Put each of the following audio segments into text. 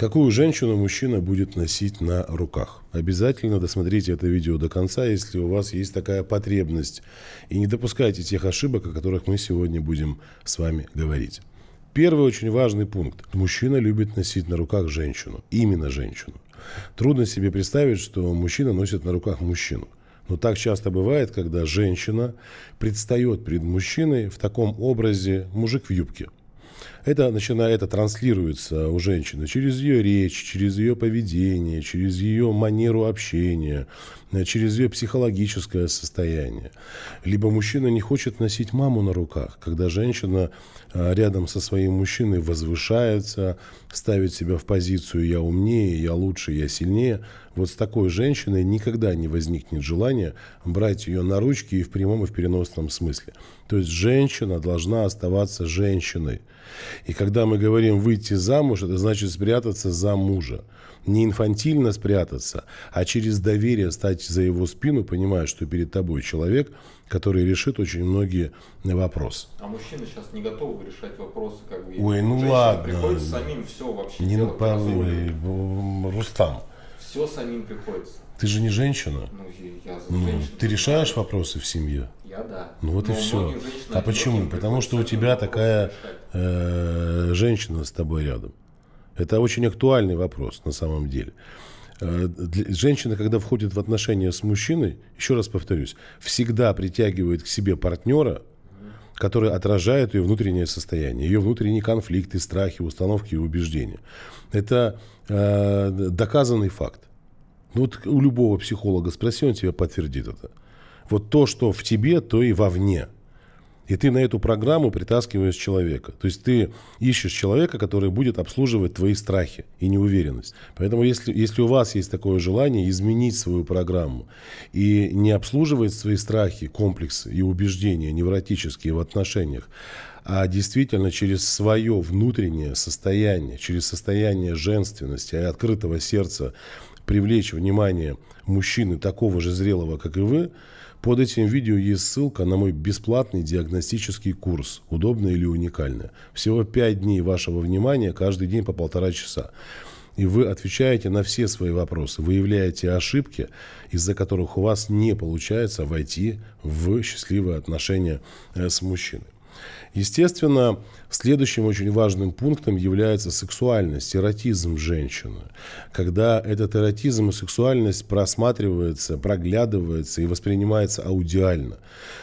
Какую женщину мужчина будет носить на руках? Обязательно досмотрите это видео до конца, если у вас есть такая потребность. И не допускайте тех ошибок, о которых мы сегодня будем с вами говорить. Первый очень важный пункт. Мужчина любит носить на руках женщину. Именно женщину. Трудно себе представить, что мужчина носит на руках мужчину. Но так часто бывает, когда женщина предстает перед мужчиной в таком образе мужик в юбке. Это, начинает это транслируется у женщины через ее речь, через ее поведение, через ее манеру общения, э, через ее психологическое состояние. Либо мужчина не хочет носить маму на руках, когда женщина э, рядом со своим мужчиной возвышается, ставит себя в позицию «я умнее», «я лучше», «я сильнее». Вот с такой женщиной никогда не возникнет желания брать ее на ручки и в прямом, и в переносном смысле. То есть женщина должна оставаться женщиной. И когда мы говорим выйти замуж, это значит спрятаться за мужа. Не инфантильно спрятаться, а через доверие стать за его спину, понимая, что перед тобой человек, который решит очень многие вопросы. А мужчины сейчас не готовы решать вопросы, как бы... Ой, ну ладно. Приходится самим все вообще Не делать. По... Рустам. Все самим приходится. Ты же не женщина. Ну, я, я ну, женщина. Ты решаешь вопросы в семье? Я да. Ну вот Но и все. А почему? Потому что у тебя такая э, женщина с тобой рядом. Это очень актуальный вопрос на самом деле. Э, женщина, когда входит в отношения с мужчиной, еще раз повторюсь, всегда притягивает к себе партнера, который отражает ее внутреннее состояние, ее внутренние конфликты, страхи, установки и убеждения. Это э, доказанный факт. Ну, вот у любого психолога спроси, он тебе подтвердит это. Вот то, что в тебе, то и вовне. И ты на эту программу притаскиваешь человека. То есть ты ищешь человека, который будет обслуживать твои страхи и неуверенность. Поэтому если, если у вас есть такое желание изменить свою программу и не обслуживать свои страхи, комплексы и убеждения невротические в отношениях, а действительно через свое внутреннее состояние, через состояние женственности и открытого сердца привлечь внимание мужчины такого же зрелого, как и вы – под этим видео есть ссылка на мой бесплатный диагностический курс «Удобно или уникально». Всего 5 дней вашего внимания, каждый день по полтора часа. И вы отвечаете на все свои вопросы, выявляете ошибки, из-за которых у вас не получается войти в счастливые отношения э, с мужчиной. Естественно, следующим очень важным пунктом является сексуальность, эротизм женщины. Когда этот эротизм и сексуальность просматривается, проглядывается и воспринимается аудиально.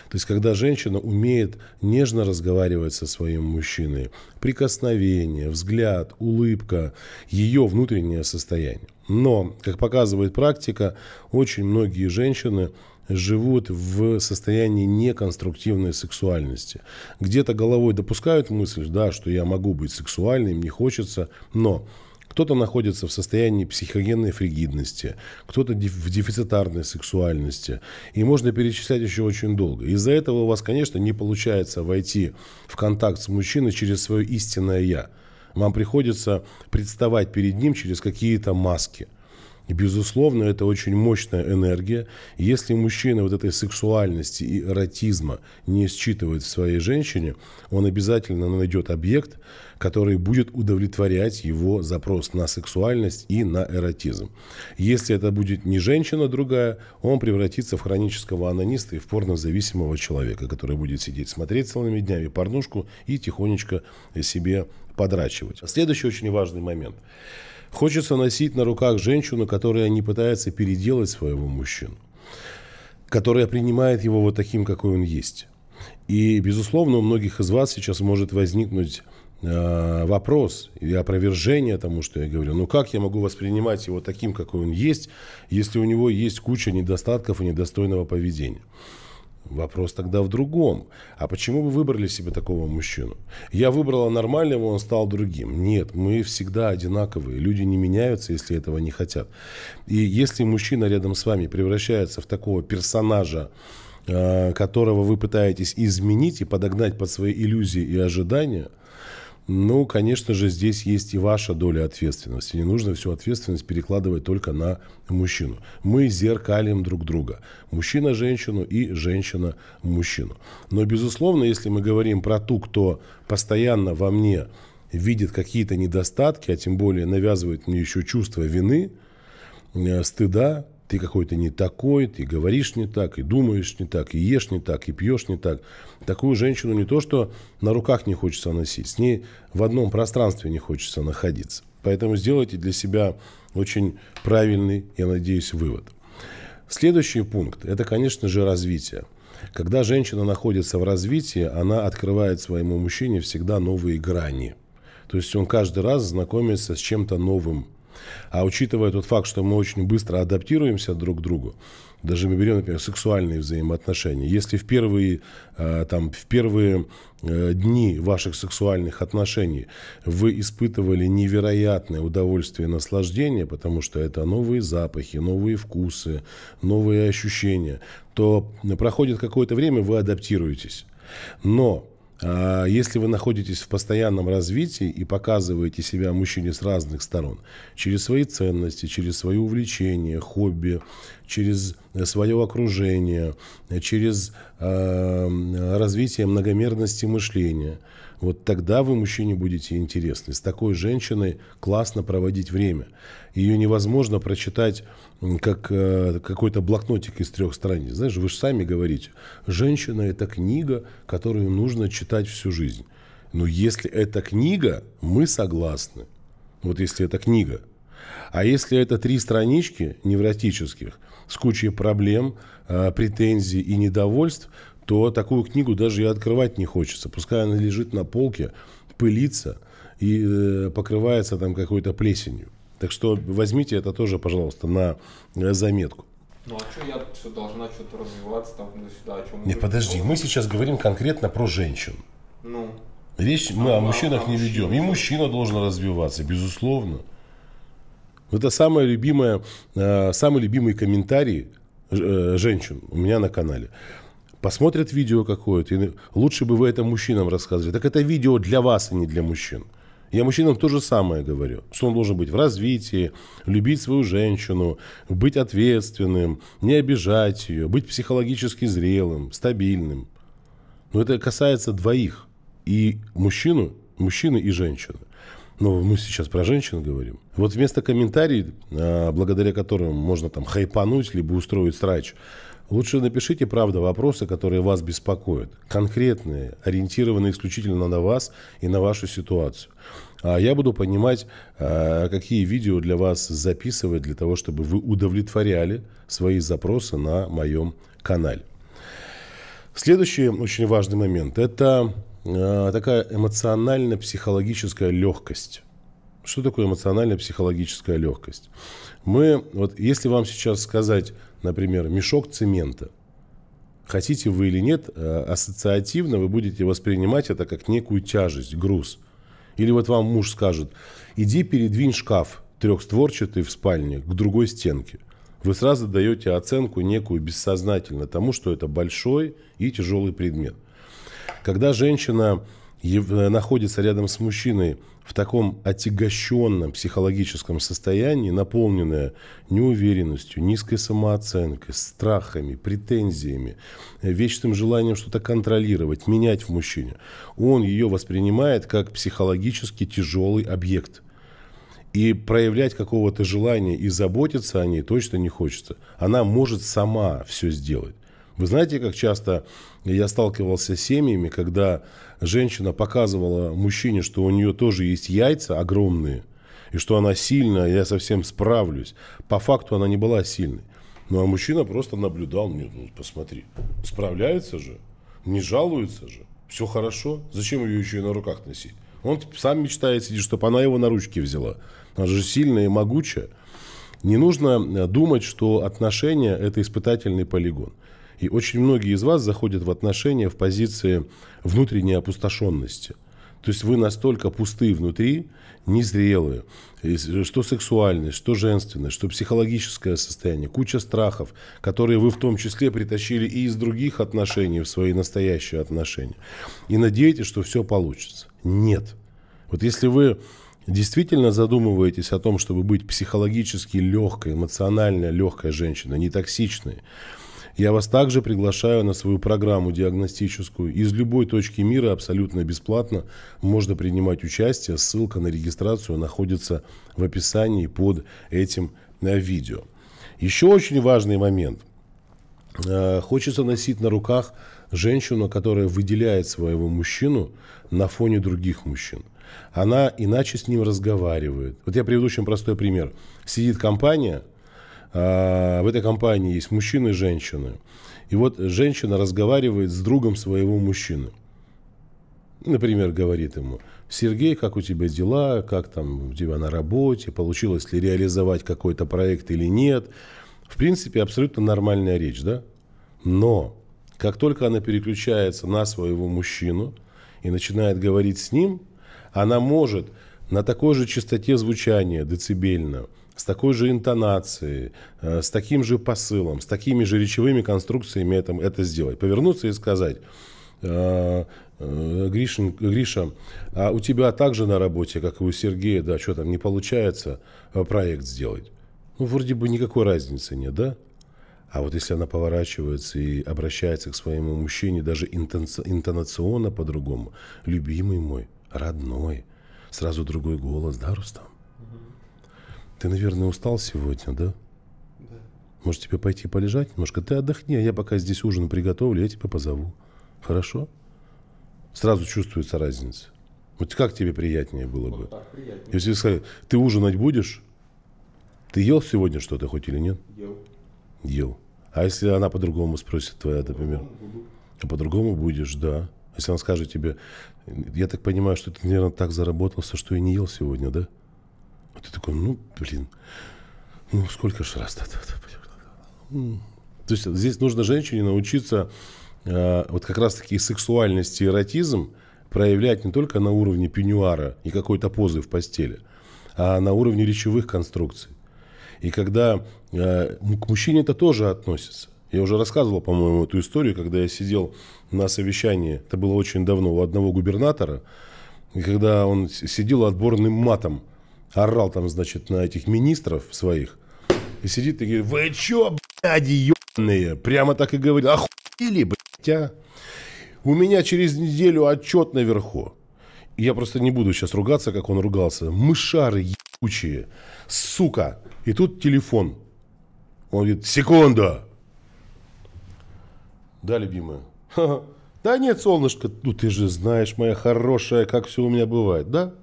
То есть, когда женщина умеет нежно разговаривать со своим мужчиной, прикосновение, взгляд, улыбка, ее внутреннее состояние. Но, как показывает практика, очень многие женщины живут в состоянии неконструктивной сексуальности. Где-то головой допускают мысль, да, что я могу быть сексуальным, не хочется, но кто-то находится в состоянии психогенной фригидности, кто-то в дефицитарной сексуальности. И можно перечислять еще очень долго. Из-за этого у вас, конечно, не получается войти в контакт с мужчиной через свое истинное «я». Вам приходится представать перед ним через какие-то маски – и, безусловно, это очень мощная энергия. если мужчина вот этой сексуальности и эротизма не считывает в своей женщине, он обязательно найдет объект, который будет удовлетворять его запрос на сексуальность и на эротизм. Если это будет не женщина другая, он превратится в хронического анониста и в порнозависимого человека, который будет сидеть смотреть целыми днями порнушку и тихонечко себе подрачивать. Следующий очень важный момент – Хочется носить на руках женщину, которая не пытается переделать своего мужчину, которая принимает его вот таким, какой он есть. И, безусловно, у многих из вас сейчас может возникнуть э, вопрос и опровержение тому, что я говорю. Ну как я могу воспринимать его таким, какой он есть, если у него есть куча недостатков и недостойного поведения? Вопрос тогда в другом. А почему вы выбрали себе такого мужчину? Я выбрала нормального, он стал другим. Нет, мы всегда одинаковые. Люди не меняются, если этого не хотят. И если мужчина рядом с вами превращается в такого персонажа, э, которого вы пытаетесь изменить и подогнать под свои иллюзии и ожидания – ну, конечно же, здесь есть и ваша доля ответственности. Не нужно всю ответственность перекладывать только на мужчину. Мы зеркалим друг друга. Мужчина женщину и женщина мужчину. Но, безусловно, если мы говорим про ту, кто постоянно во мне видит какие-то недостатки, а тем более навязывает мне еще чувство вины, э, стыда, ты какой-то не такой, ты говоришь не так, и думаешь не так, и ешь не так, и пьешь не так. Такую женщину не то, что на руках не хочется носить, с ней в одном пространстве не хочется находиться. Поэтому сделайте для себя очень правильный, я надеюсь, вывод. Следующий пункт – это, конечно же, развитие. Когда женщина находится в развитии, она открывает своему мужчине всегда новые грани. То есть он каждый раз знакомится с чем-то новым, а учитывая тот факт, что мы очень быстро адаптируемся друг к другу, даже мы берем, например, сексуальные взаимоотношения. Если в первые, э, там, в первые э, дни ваших сексуальных отношений вы испытывали невероятное удовольствие и наслаждение, потому что это новые запахи, новые вкусы, новые ощущения, то проходит какое-то время, вы адаптируетесь. Но а, если вы находитесь в постоянном развитии и показываете себя мужчине с разных сторон, через свои ценности, через свои увлечения, хобби, через э, свое окружение, э, через э, развитие многомерности мышления – вот тогда вы мужчине будете интересны. С такой женщиной классно проводить время. Ее невозможно прочитать как э, какой-то блокнотик из трех страниц. Знаешь, вы же сами говорите, женщина – это книга, которую нужно читать всю жизнь. Но если это книга, мы согласны. Вот если это книга. А если это три странички невротических с кучей проблем, э, претензий и недовольств, то такую книгу даже и открывать не хочется. Пускай она лежит на полке, пылится и э, покрывается там какой-то плесенью. Так что возьмите это тоже, пожалуйста, на э, заметку. Ну а что я что, должна что-то развиваться там сюда? О чем Нет, подожди, мы сейчас говорим конкретно про женщин. Ну. Речь а, мы о мужчинах а, не мужчина. ведем. И мужчина должен развиваться, безусловно. Это самое любимое, э, самый любимый комментарий женщин у меня на канале посмотрят видео какое-то, и лучше бы вы это мужчинам рассказывали. Так это видео для вас, а не для мужчин. Я мужчинам то же самое говорю, что он должен быть в развитии, любить свою женщину, быть ответственным, не обижать ее, быть психологически зрелым, стабильным. Но это касается двоих, и мужчину, мужчины и женщины. Но мы сейчас про женщин говорим. Вот вместо комментариев, а, благодаря которым можно там хайпануть, либо устроить срач, Лучше напишите, правда, вопросы, которые вас беспокоят. Конкретные, ориентированные исключительно на вас и на вашу ситуацию. А я буду понимать, э, какие видео для вас записывать, для того, чтобы вы удовлетворяли свои запросы на моем канале. Следующий очень важный момент – это э, такая эмоционально-психологическая легкость. Что такое эмоционально-психологическая легкость? Мы, вот если вам сейчас сказать, например, мешок цемента. Хотите вы или нет, э, ассоциативно вы будете воспринимать это как некую тяжесть, груз. Или вот вам муж скажет, иди передвинь шкаф трехстворчатый в спальне к другой стенке. Вы сразу даете оценку некую бессознательно тому, что это большой и тяжелый предмет. Когда женщина Э, находится рядом с мужчиной в таком отягощенном психологическом состоянии, наполненное неуверенностью, низкой самооценкой, страхами, претензиями, э, вечным желанием что-то контролировать, менять в мужчине, он ее воспринимает как психологически тяжелый объект – и проявлять какого-то желания и заботиться о ней точно не хочется. Она может сама все сделать. Вы знаете, как часто я сталкивался с семьями, когда женщина показывала мужчине, что у нее тоже есть яйца огромные, и что она сильная, я совсем справлюсь. По факту она не была сильной. Ну, а мужчина просто наблюдал, нет, ну, посмотри, справляется же, не жалуется же, все хорошо, зачем ее еще и на руках носить? Он типа сам мечтает сидеть, чтобы она его на ручки взяла. Она же сильная и могучая. Не нужно э, думать, что отношения – это испытательный полигон. И очень многие из вас заходят в отношения в позиции внутренней опустошенности. То есть вы настолько пусты внутри, незрелые, что сексуальность, что женственность, что психологическое состояние, куча страхов, которые вы в том числе притащили и из других отношений в свои настоящие отношения. И надеетесь, что все получится. Нет. Вот если вы действительно задумываетесь о том, чтобы быть психологически легкой, эмоционально легкой женщиной, не токсичной, я вас также приглашаю на свою программу диагностическую. Из любой точки мира абсолютно бесплатно можно принимать участие. Ссылка на регистрацию находится в описании под этим э, видео. Еще очень важный момент. Э, хочется носить на руках женщину, которая выделяет своего мужчину на фоне других мужчин. Она иначе с ним разговаривает. Вот я приведу очень простой пример. Сидит компания – а, в этой компании есть мужчины и женщины. И вот женщина разговаривает с другом своего мужчины. Например, говорит ему, Сергей, как у тебя дела, как там у тебя на работе, получилось ли реализовать какой-то проект или нет. В принципе, абсолютно нормальная речь, да? Но как только она переключается на своего мужчину и начинает говорить с ним, она может на такой же частоте звучания децибельно – с такой же интонацией, э, с таким же посылом, с такими же речевыми конструкциями это, это сделать. Повернуться и сказать, «Э, э, Гришин, Гриша, а у тебя также на работе, как и у Сергея, да, что там, не получается проект сделать? Ну, вроде бы никакой разницы нет, да? А вот если она поворачивается и обращается к своему мужчине даже интонационно по-другому, любимый мой, родной, сразу другой голос, да, Рустам? Ты, наверное, устал сегодня, да? Да. Может, тебе пойти полежать немножко? Ты отдохни, а я пока здесь ужин приготовлю, я тебя позову. Хорошо? Сразу чувствуется разница. Вот как тебе приятнее было вот бы? Так приятнее. Если бы сказали, ты ужинать будешь? Ты ел сегодня что-то хоть или нет? Ел. Ел. А если она по-другому спросит твоя, например? А по-другому будешь, да. Если она скажет тебе, я так понимаю, что ты, наверное, так заработался, что и не ел сегодня, да? ты такой, ну, блин, ну сколько ж раз -то? То есть здесь нужно женщине научиться э, вот как раз-таки сексуальность и эротизм проявлять не только на уровне пеньюара и какой-то позы в постели, а на уровне речевых конструкций. И когда э, к мужчине это тоже относится. Я уже рассказывал, по-моему, эту историю, когда я сидел на совещании, это было очень давно, у одного губернатора, и когда он сидел отборным матом – орал там, значит, на этих министров своих. И сидит и говорит, вы чё, бляди, ебаные? Прямо так и говорит, охуели, блядь, а? У меня через неделю отчет наверху. Я просто не буду сейчас ругаться, как он ругался. Мышары ебучие, сука. И тут телефон. Он говорит, секунда Да, любимая? Ха -ха. Да нет, солнышко, ну ты же знаешь, моя хорошая, как все у меня бывает, да?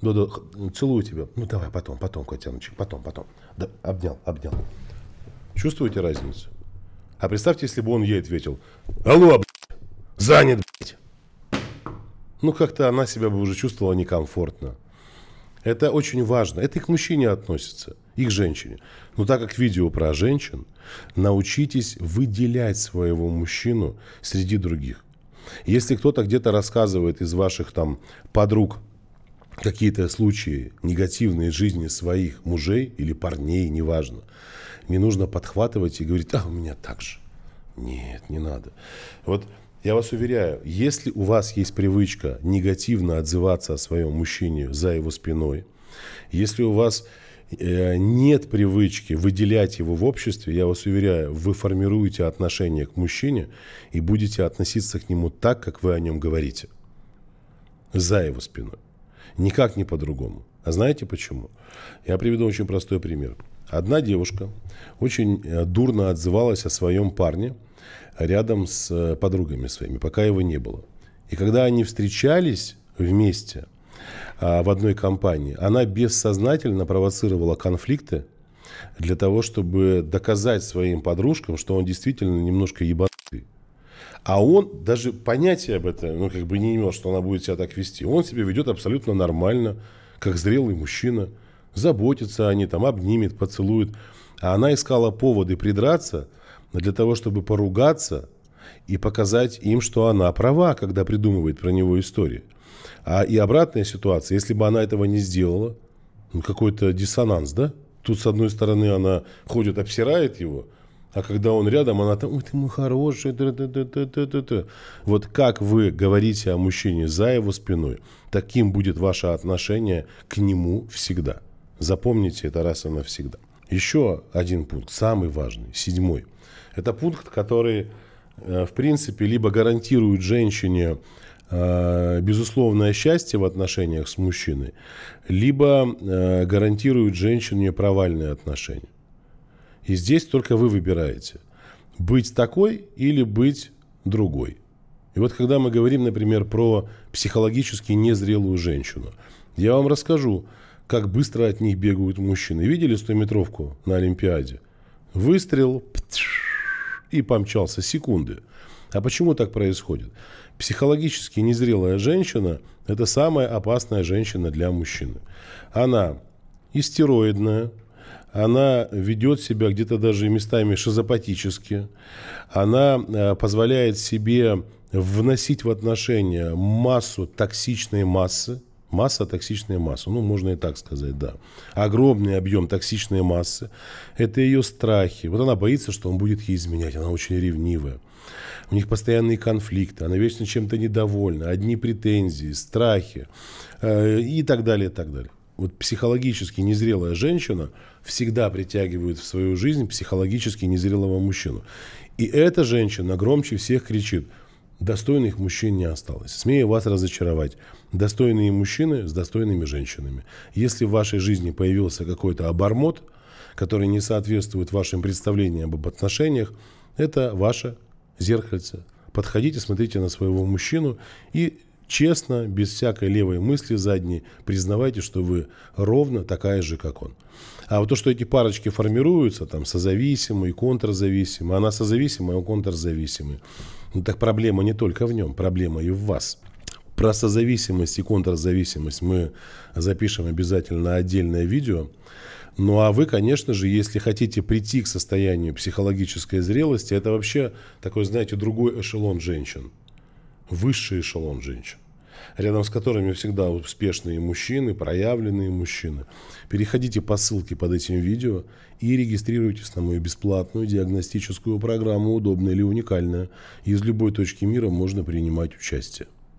Да да, целую тебя. Ну давай потом, потом, котеночек, потом, потом. Да, обнял, обнял. Чувствуете разницу? А представьте, если бы он ей ответил. Алло, блядь, занят, блядь. Ну как-то она себя бы уже чувствовала некомфортно. Это очень важно. Это и к мужчине относится, и к женщине. Но так как видео про женщин, научитесь выделять своего мужчину среди других. Если кто-то где-то рассказывает из ваших там подруг какие-то случаи негативные жизни своих мужей или парней, неважно. Не нужно подхватывать и говорить, а у меня так же. Нет, не надо. Вот я вас уверяю, если у вас есть привычка негативно отзываться о своем мужчине за его спиной, если у вас э, нет привычки выделять его в обществе, я вас уверяю, вы формируете отношение к мужчине и будете относиться к нему так, как вы о нем говорите. За его спиной. Никак не по-другому. А знаете почему? Я приведу очень простой пример. Одна девушка очень э, дурно отзывалась о своем парне рядом с э, подругами своими, пока его не было. И когда они встречались вместе а, в одной компании, она бессознательно провоцировала конфликты для того, чтобы доказать своим подружкам, что он действительно немножко ебан а он даже понятия об этом, ну, как бы не имел, что она будет себя так вести. Он себя ведет абсолютно нормально, как зрелый мужчина. Заботится о ней, там, обнимет, поцелует. А она искала поводы придраться для того, чтобы поругаться и показать им, что она права, когда придумывает про него истории. А и обратная ситуация, если бы она этого не сделала, ну, какой-то диссонанс, да? Тут, с одной стороны, она ходит, обсирает его – а когда он рядом, она там, ой, ты мой хороший, да, да, да, да, да, да, Вот как вы говорите о мужчине за его спиной, таким будет ваше отношение к нему всегда. Запомните это раз и навсегда. Еще один пункт, самый важный, седьмой. Это пункт, который, э, в принципе, либо гарантирует женщине э, безусловное счастье в отношениях с мужчиной, либо э, гарантирует женщине провальные отношения. И здесь только вы выбираете, быть такой или быть другой. И вот когда мы говорим, например, про психологически незрелую женщину, я вам расскажу, как быстро от них бегают мужчины. Видели 100-метровку на Олимпиаде? Выстрел и помчался секунды. А почему так происходит? Психологически незрелая женщина – это самая опасная женщина для мужчины. Она истероидная, она ведет себя где-то даже местами шизопатически, она э, позволяет себе вносить в отношения массу токсичной массы, Масса – токсичная масса. Ну, можно и так сказать, да. Огромный объем токсичной массы – это ее страхи. Вот она боится, что он будет ей изменять. Она очень ревнивая. У них постоянные конфликты, она вечно чем-то недовольна, одни претензии, страхи э, и так далее, и так далее вот психологически незрелая женщина всегда притягивает в свою жизнь психологически незрелого мужчину. И эта женщина громче всех кричит, достойных мужчин не осталось. Смею вас разочаровать. Достойные мужчины с достойными женщинами. Если в вашей жизни появился какой-то обормот, который не соответствует вашим представлениям об отношениях, это ваше зеркальце. Подходите, смотрите на своего мужчину и Честно, без всякой левой мысли задней, признавайте, что вы ровно такая же, как он. А вот то, что эти парочки формируются, там, созависимый, контрзависимый, она созависимая, он контрзависимый. Ну так проблема не только в нем, проблема и в вас. Про созависимость и контрзависимость мы запишем обязательно отдельное видео. Ну а вы, конечно же, если хотите прийти к состоянию психологической зрелости, это вообще такой, знаете, другой эшелон женщин высший эшелон женщин, рядом с которыми всегда успешные мужчины, проявленные мужчины. Переходите по ссылке под этим видео и регистрируйтесь на мою бесплатную диагностическую программу, удобная или уникальная. Из любой точки мира можно принимать участие.